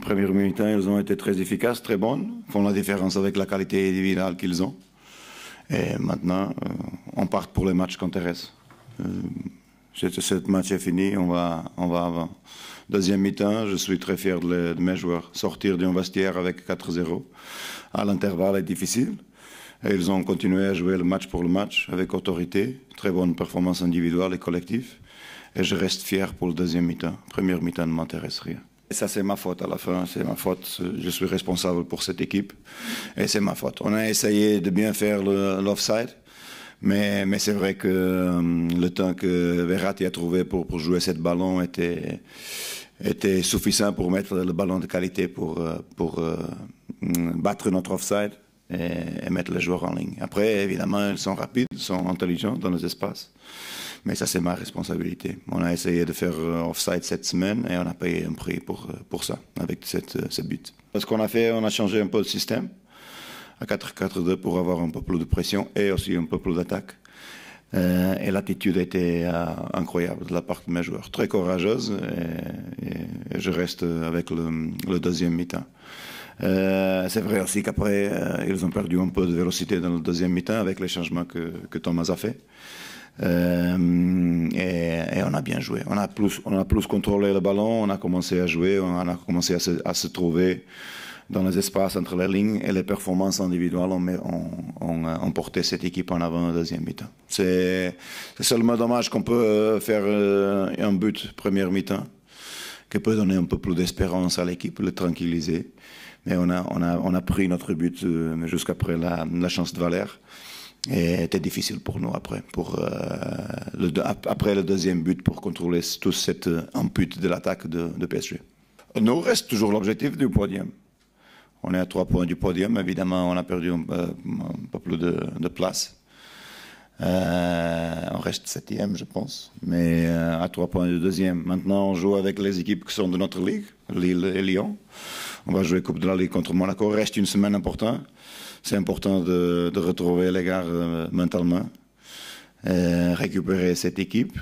Première mi-temps, ils ont été très efficaces, très bonnes, font la différence avec la qualité individuelle qu'ils ont. Et maintenant, euh, on part pour les matchs qui intéressent. Ce match est fini, on va, on va avant. Deuxième mi-temps, je suis très fier de, mes joueurs. Sortir d'un vestiaire avec 4-0 à l'intervalle est difficile. Et ils ont continué à jouer le match pour le match avec autorité, très bonne performance individuelle et collective. Et je reste fier pour le deuxième mi-temps. Première mi-temps ne m'intéresse rien. Et ça, c'est ma faute à la fin, c'est ma faute. Je suis responsable pour cette équipe et c'est ma faute. On a essayé de bien faire l'offside, mais, mais c'est vrai que euh, le temps que Verratti a trouvé pour, jouer cette ballon était, était suffisant pour mettre le ballon de qualité pour, euh, pour euh, battre notre offside et, mettre les joueurs en ligne. Après, évidemment, ils sont rapides, ils sont intelligents dans nos espaces. Mais ça, c'est ma responsabilité. On a essayé de faire euh, offside cette semaine et on a payé un prix pour, euh, pour ça, avec cette, euh, cette but. Ce qu'on a fait, on a changé un peu le système à 4-4-2 pour avoir un peu plus de pression et aussi un peu plus d'attaque. Euh, et l'attitude était incroyable de la part de mes joueurs, très courageuse. Et, je reste avec le, le deuxième mi-temps. Euh, c'est vrai aussi qu'après, ils ont perdu un peu de vélocité dans le deuxième mi-temps avec les changements que, que Thomas a fait. Euh, et, on a bien joué. On a, plus, on a plus contrôlé le ballon, on a commencé à jouer, on a commencé à se, trouver dans les espaces entre les lignes et les performances individuelles ont, euh, porté cette équipe en avant au deuxième mi-temps. C'est seulement dommage qu'on peut euh, faire un but première mi-temps qui peut donner un peu plus d'espérance à l'équipe, le tranquilliser. Mais on a, on a, on a pris notre but jusqu'après la, la chance de Valère. Et c'était difficile pour nous après, pour, euh, le, après le deuxième but, pour contrôler tout cette ampute euh, de l'attaque de, PSG. Nous reste toujours l'objectif du podium. On est à trois points du podium. Évidemment, on a perdu un euh, peu, plus de, place. on reste septième, je pense, mais à trois points du deuxième. Maintenant, on joue avec les équipes qui sont de notre ligue, Lille et Lyon. On va jouer Coupe de la Ligue contre Monaco. Reste une semaine importante. C'est important de, retrouver les gars euh, mentalement, euh, récupérer cette équipe.